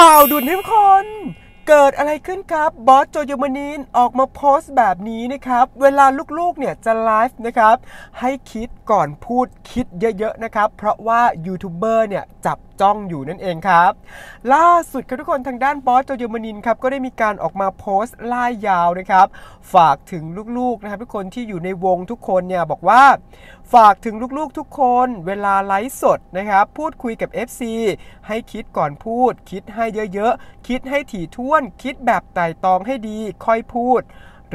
ข่าวด่วนทุกคน เกิดอะไรขึ้นครับ บอสโจยมานีนออกมาโพสต์แบบนี้นะครับ เวลาลูกๆเนี่ยจะไลฟ์นะครับ ให้คิดก่อนพูดคิดเยอะๆนะครับ เพราะว่ายูทูบเบอร์เนี่ยจับจ้องอยู่นั่นเองครับ ล่าสุดครับทุกคนทางด้านบอสโจยมานินครับก็ได้มีการออกมาโพสต์ล่ายยาวนะครับฝากถึงลูกๆนะครับทุกคนที่อยู่ในวงทุกคนเนี่ยบอกว่า ฝากถึงลูกๆทุกคนเวลาไลฟ์สดนะครับพูดคุยกับ FC ให้คิดก่อนพูด คิดให้เยอะๆ คิดให้ถี่ถ้วน คิดแบบไต่ตองให้ดีค่อยพูด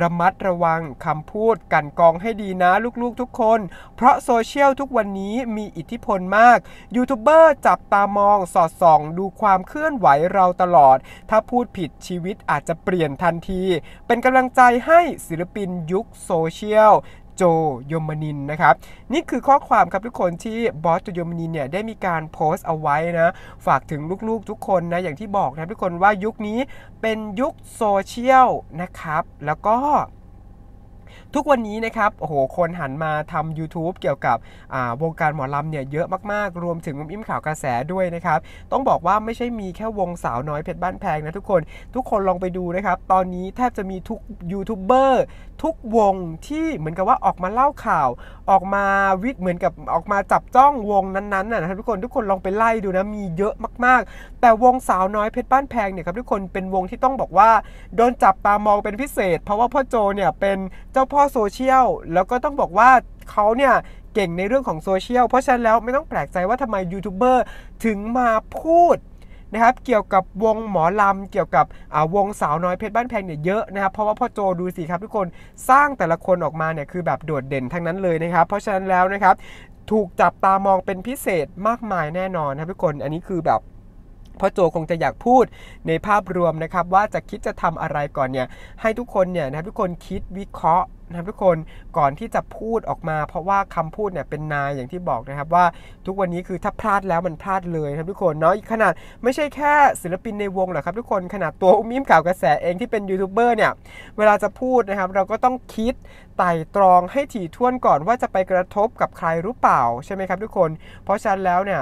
ระมัดระวังคำพูดกันกองให้ดีนะลูกๆทุกคน เพราะโซเชียลทุกวันนี้มีอิทธิพลมากยูทูบเบอร์จับตามองสอดส่องดูความเคลื่อนไหวเราตลอด ถ้าพูดผิดชีวิตอาจจะเปลี่ยนทันที เป็นกำลังใจให้ศิลปินยุคโซเชียลโจโยมนินนะครับ นี่คือข้อความครับทุกคนที่บอสโจโยมนินเนี่ยได้มีการโพสต์เอาไว้นะ ฝากถึงลูกๆทุกคนนะ อย่างที่บอกนะทุกคนว่ายุคนี้เป็นยุคโซเชียลนะครับ แล้วก็ทุกวันนี้นะครับ โอ้โห คนหันมาทำ YouTube เกี่ยวกับวงการหมอลำเนี่ยเยอะมากๆ รวมถึงมุมอิ่มข่าวกระแสด้วยนะครับ ต้องบอกว่าไม่ใช่มีแค่วงสาวน้อยเพชรบ้านแพงนะทุกคน ทุกคนลองไปดูนะครับ ตอนนี้แทบจะมีทุกยูทูบเบอร์ทุกวงที่เหมือนกับว่าออกมาเล่าข่าว ออกมาวิเหมือนกับออกมาจับจ้องวงนั้นๆนะครับทุกคน ทุกคนลองไปไล่ดูนะ มีเยอะมากๆ แต่วงสาวน้อยเพชรบ้านแพงเนี่ยครับทุกคนเป็นวงที่ต้องบอกว่าโดนจับตามองเป็นพิเศษ เพราะว่าพ่อโจเนี่ยเป็นเจ้าพ่อโซเชียล แล้วก็ต้องบอกว่าเขาเนี่ยเก่งในเรื่องของโซเชียล เพราะฉะนั้นแล้วไม่ต้องแปลกใจว่าทำไมยูทูบเบอร์ถึงมาพูดนะครับเกี่ยวกับวงหมอลำ เกี่ยวกับวงสาวน้อยเพชรบ้านแพงเนี่ยเยอะนะครับ เพราะว่าพ่อโจดูสิครับทุกคนสร้างแต่ละคนออกมาเนี่ย คือแบบโดดเด่นทั้งนั้นเลยนะครับ เพราะฉะนั้นแล้วนะครับถูกจับตามองเป็นพิเศษมากมายแน่นอนนะทุกคน อันนี้คือแบบพ่อโจคงจะอยากพูดในภาพรวมนะครับว่าจะคิดจะทำอะไรก่อนเนี่ยให้ทุกคนเนี่ยนะครับทุกคนคิดวิเคราะห์นะครับทุกคนก่อนที่จะพูดออกมาเพราะว่าคำพูดเนี่ยเป็นนายอย่างที่บอกนะครับ ว่าทุกวันนี้คือถ้าพลาดแล้วมันพลาดเลยครับทุกคนเนาะขนาดไม่ใช่แค่ศิลปินในวงหรอกครับทุกคนขนาดตัวอุ้มิ้มข่าวกระแสเองที่เป็นยูทูบเบอร์เนี่ยเวลาจะพูดนะครับ เราก็ต้องคิดไต่ตรองให้ถี่ถ้วนก่อนว่าจะไปกระทบกับใครหรือเปล่า ใช่ไหมครับทุกคน เพราะฉะนั้นแล้วเนี่ย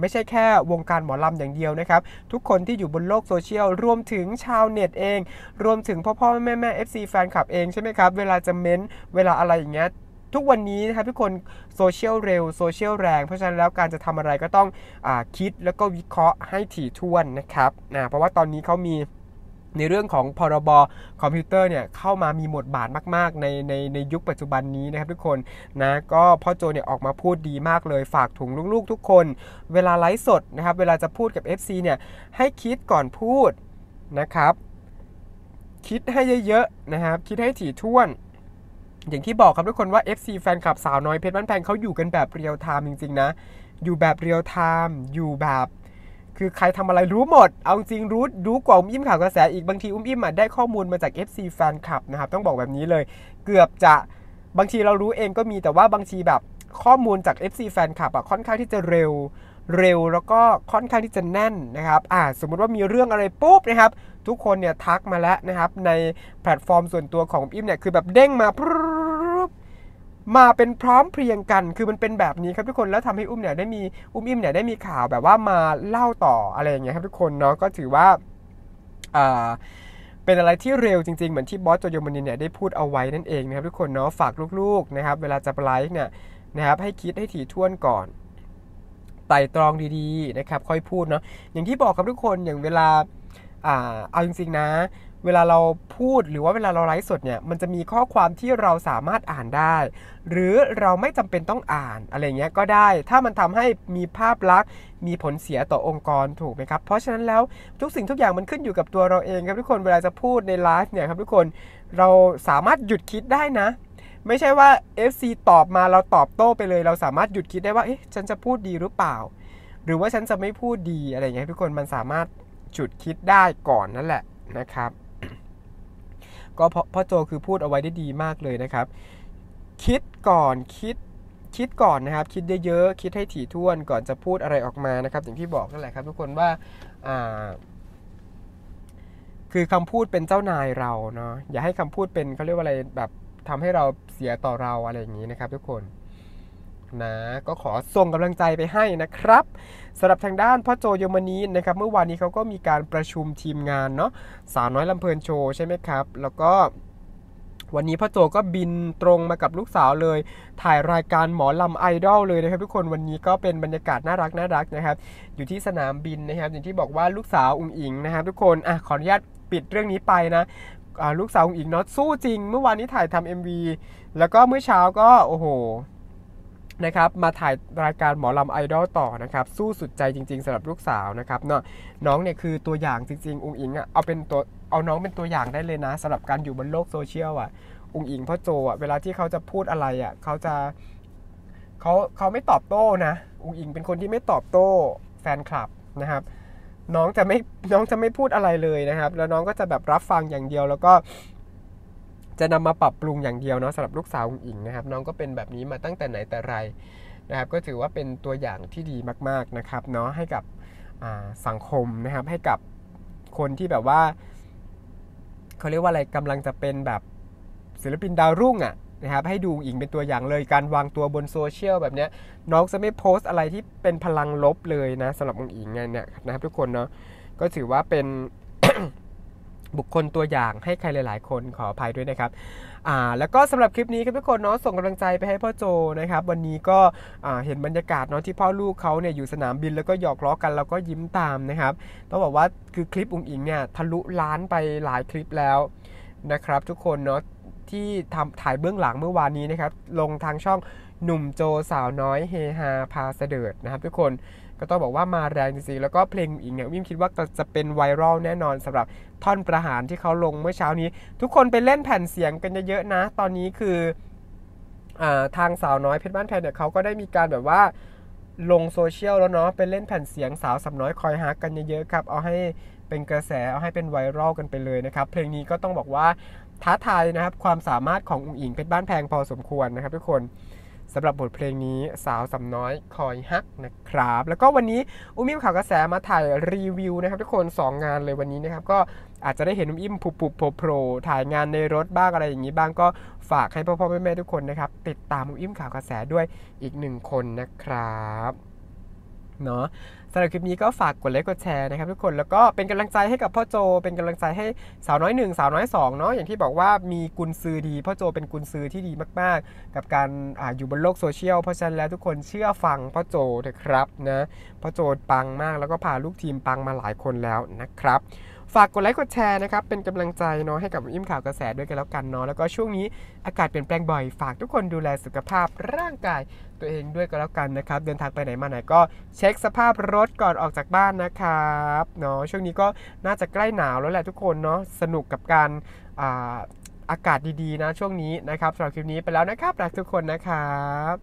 ไม่ใช่แค่วงการหมอลำอย่างเดียวนะครับ ทุกคนที่อยู่บนโลกโซเชียล รวมถึงชาวเน็ตเองรวมถึงพ่อพ่อแม่แม่เอฟซีแฟนคลับเองใช่ไหมครับเวลาจะเม้นเวลาอะไรอย่างเงี้ย ทุกวันนี้นะครับทุกคนโซเชียลเร็วโซเชียลแรงเพราะฉะนั้นแล้วการจะทำอะไรก็ต้องอคิดแล้วก็วิเคราะห์ให้ถี่ถ้วนนะครับนะเพราะว่าตอนนี้เขามีในเรื่องของพรบคอมพิวเตอร์เนี่ยเข้ามามีบทบาทมากๆในในในยุคปัจจุบันนี้นะครับทุกคนนะก็พ่อโจเนี่ยออกมาพูดดีมากเลยฝากถุงลูกๆทุกคน เวลาไลฟ์สดนะครับเวลาจะพูดกับ FC เนี่ยให้คิดก่อนพูดนะครับ คิดให้เยอะๆนะครับ คิดให้ถี่ถ้วน อย่างที่บอกครับทุกคนว่า FC แฟนคลับสาวน้อยเพชรบ้านแพงเขาอยู่กันแบบเรียลไทม์จริงๆนะอยู่แบบเรียลไทม์อยู่แบบคือใครทำอะไรรู้หมดเอาจริงรู้รู้กว่าอุ้มอิ่มข่าวกระแสอีกบางทีอุ้มอิ่มได้ข้อมูลมาจาก FC แฟนคลับนะครับต้องบอกแบบนี้เลย เกือบจะบางทีเรารู้เองก็มีแต่ว่าบางทีแบบข้อมูลจาก FC แฟนคลับอะค่อนข้างที่จะเร็วเร็วแล้วก็ค่อนข้างที่จะแน่นนะครับอ่าสมมุติว่ามีเรื่องอะไรปุ๊บนะครับทุกคนเนี่ยทักมาแล้วนะครับในแพลตฟอร์มส่วนตัวของอิ่มเนี่ยคือแบบเด้งมาปรมาเป็นพร้อมเพรียงกัน คือมันเป็นแบบนี้ ครับทุกคน แล้วทำให้ อุ้มเนี่ยได้มีอุ้มอิ่มเนี่ยได้มีข่าวแบบว่ามาเล่าต่ออะไรอย่างเงี้ยครับทุกคนเนาะ ก็ถือว่าอ่าเป็นอะไร ที่เร็วจริงๆ เหมือนที่บอสโจโยมนินเนี่ยได้พูดเอาไว้นั่นเองนะครับทุกคนเนาะ ฝากลูกๆนะครับ เวลาจะไลฟ์เนี่ยนะครับ ให้คิดให้ถี่ถ้วนก่อน ไต่ตรองดีๆ นะครับ ค่อยพูดเนาะ อย่างที่บอกครับทุกคน อย่างเวลาอ่าเอาจริงๆนะเวลาเราพูดหรือว่าเวลาเราไลฟ์สดเนี่ยมันจะมีข้อความที่เราสามารถอ่านได้ หรือเราไม่จำเป็นต้องอ่าน อะไรเงี้ยก็ได้ถ้ามันทำให้มีภาพลักษณ์ มีผลเสียต่อองค์กรถูกไหมครับ เพราะฉะนั้นแล้วทุกสิ่งทุกอย่างมันขึ้นอยู่กับตัวเราเอง ครับทุกคนเวลาจะพูดในไลฟ์เนี่ยครับ ทุกคนเราสามารถหยุดคิดได้นะ ไม่ใช่ว่า FC ตอบมาเราตอบโต้ไปเลย เราสามารถหยุดคิดได้ว่าเอ๊ะฉันจะพูดดีหรือเปล่า หรือว่าฉันจะไม่พูดดีอะไรเงี้ยทุกคนมันสามารถจุดคิดได้ก่อนนั่นแหละนะครับก็พ่อโจคือพูดเอาไว้ได้ดีมากเลยนะครับคิดก่อนคิดคิดก่อนนะครับคิดเยอะๆ คิดให้ถี่ถ้วนก่อนจะพูดอะไรออกมานะครับอย่างที่บอกนั่นแหละครับทุกคนว่า คือคำพูดเป็นเจ้านายเราเนาะอย่าให้คำพูดเป็นเขาเรียกว่าอะไรแบบทำให้เราเสียต่อเราอะไรอย่างนี้นะครับทุกคนนะก็ขอส่งกำลังใจไปให้นะครับสำหรับทางด้านพ่อโจโยมานีนะครับ เมื่อวานนี้เขาก็มีการประชุมทีมงานเนาะ สาวน้อยลำเพลินโชว์ใช่ไหมครับ แล้วก็วันนี้พ่อโจก็บินตรงมากับลูกสาวเลย ถ่ายรายการหมอลำไอดอลเลยนะครับทุกคน วันนี้ก็เป็นบรรยากาศน่ารักน่ารักนะครับ อยู่ที่สนามบินนะครับ อย่างที่บอกว่าลูกสาวอุ้งอิงนะครับ ทุกคนอ่ะขออนุญาตปิดเรื่องนี้ไปนะลูกสาวอุ้งอิงเนาะสู้จริง เมื่อวานนี้ถ่ายทำ MV แล้วก็เมื่อเช้าก็โอ้โหนะครับมาถ่ายรายการหมอลำไอดอลต่อนะครับ สู้สุดใจจริงๆสำหรับลูกสาวนะครับเนาะน้องเนี่ยคือตัวอย่างจริงๆอุ้งอิงอะเอาเป็นตัวเอาน้องเป็นตัวอย่างได้เลยนะสำหรับการอยู่บนโลกโซเชียลอะอุ้งอิงพ่อโจอะเวลาที่เขาจะพูดอะไรอะเขาจะเขาเขาไม่ตอบโต้นะอุ้งอิงเป็นคนที่ไม่ตอบโต้แฟนคลับนะครับ น้องจะไม่น้องจะไม่พูดอะไรเลยนะครับ แล้วน้องก็จะแบบรับฟังอย่างเดียวแล้วก็จะนำมาปรับปรุงอย่างเดียวเนาะสำหรับลูกสาวองอิงนะครับน้องก็เป็นแบบนี้มาตั้งแต่ไหนแต่ไรนะครับก็ถือว่าเป็นตัวอย่างที่ดีมากๆนะครับเนาะให้กับสังคมนะครับให้กับคนที่แบบว่าเขาเรียกว่าอะไรกำลังจะเป็นแบบศิลปินดาวรุ่งอะ่ะนะครับ ให้ดูอิงเป็นตัวอย่างเลยการวางตัวบนโซเชียลแบบเนี้ยน้องจะไม่โพสต์อะไรที่เป็นพลังลบเลยนะสำหรับองอิงเนี่ยนะครับ ทุกคนเนาะก็ถือว่าเป็นบุคคลตัวอย่างให้ใครหลาย ๆ คนขออภัยด้วยนะครับ อ่าแล้วก็สำหรับคลิปนี้ครับทุกคนเนาะส่งกำลังใจไปให้พ่อโจนะครับ วันนี้ก็อ่าเห็นบรรยากาศเนาะที่พ่อลูกเขาเนี่ยอยู่สนามบิน แล้วก็หยอกล้อกัน แล้วก็ยิ้มตามนะครับต้องบอกว่าคือคลิปอุ้งอิงเนี่ยทะลุล้านไปหลายคลิปแล้วนะครับ ทุกคนเนาะที่ทำถ่ายเบื้องหลังเมื่อวานนี้นะครับลงทางช่องหนุ่มโจสาวน้อยเฮฮาพาเสดิร์ดนะครับทุกคนก็ต้องบอกว่ามาแรงจริงๆแล้วก็เพลงอีกเนี่ยวิมคิดว่าจะเป็นไวรัลแน่นอนสำหรับท่อนประหารที่เขาลงเมื่อเช้านี้ ทุกคนไปเล่นแผ่นเสียงกันเยอะๆนะ ตอนนี้คืออทางสาวน้อยเพชรบ้านแพนเนี่ยเขาก็ได้มีการแบบว่าลงโซเชียลแล้วเนาะเป็นเล่นแผ่นเสียง สาวสำน้อยคอยฮักกันเยอะๆครับเอาให้เป็นกระแสเอาให้เป็นไวรัลกันไปเลยนะครับ เพลงนี้ก็ต้องบอกว่าท้าทายนะครับ ความสามารถของอุ๋งอิงเพชรบ้านแพงพอสมควรนะครับ ทุกคนสำหรับบทเพลงนี้สาวสำน้อยคอยฮักนะครับแล้วก็วันนี้ อุ้มอิ่มข่าวกระแสมาถ่ายรีวิวนะครับ ทุกคน 2 งานเลยวันนี้นะครับก็อาจจะได้เห็นอุ้มอิ่มผุบผุบโผล่โผล่ถ่ายงานในรถบ้างอะไรอย่างนี้บ้างก็ฝากให้พ่อพ่อแม่แม่ทุกคนนะครับติดตามอุ้มอิ่มข่าวกระแสด้วยอีกหนึ่งคนนะครับเนาะสำหรับคลิปนี้ก็ฝากกดไลค์กดแชร์นะครับทุกคนแล้วก็เป็นกำลังใจให้กับพ่อโจ เป็นกำลังใจให้สาวน้อยหนึ่งสาวน้อยสองเนาะอย่างที่บอกว่ามีกุญซือดี พ่อโจเป็นกุญซือที่ดีมาก ๆ กับการออยู่บนโลกโซเชียลเพราะฉะนั้นแล้วทุกคนเชื่อฟังพ่อโจเถอะครับนะพ่อโจปังมากแล้วก็พาลูกทีมปังมาหลายคนแล้วนะครับฝากกดไลค์กดแชร์นะครับเป็นกำลังใจเนาะให้กับอิ่มข่าวกระแสด้วยกันแล้วกันเนาะแล้วก็ช่วงนี้อากาศเปลี่ยนแปลงบ่อย ฝากทุกคนดูแลสุขภาพร่างกายตัวเองด้วยก็แล้วกันนะครับ เดินทางไปไหนมาไหนก็เช็คสภาพรถก่อนออกจากบ้านนะครับเนาะช่วงนี้ก็น่าจะใกล้หนาวแล้วแหละทุกคนเนาะสนุกกับการอาอากาศดีๆ นะ ช่วงนี้นะครับสำหรับคลิปนี้ไปแล้วนะครับรักทุกคนนะครับ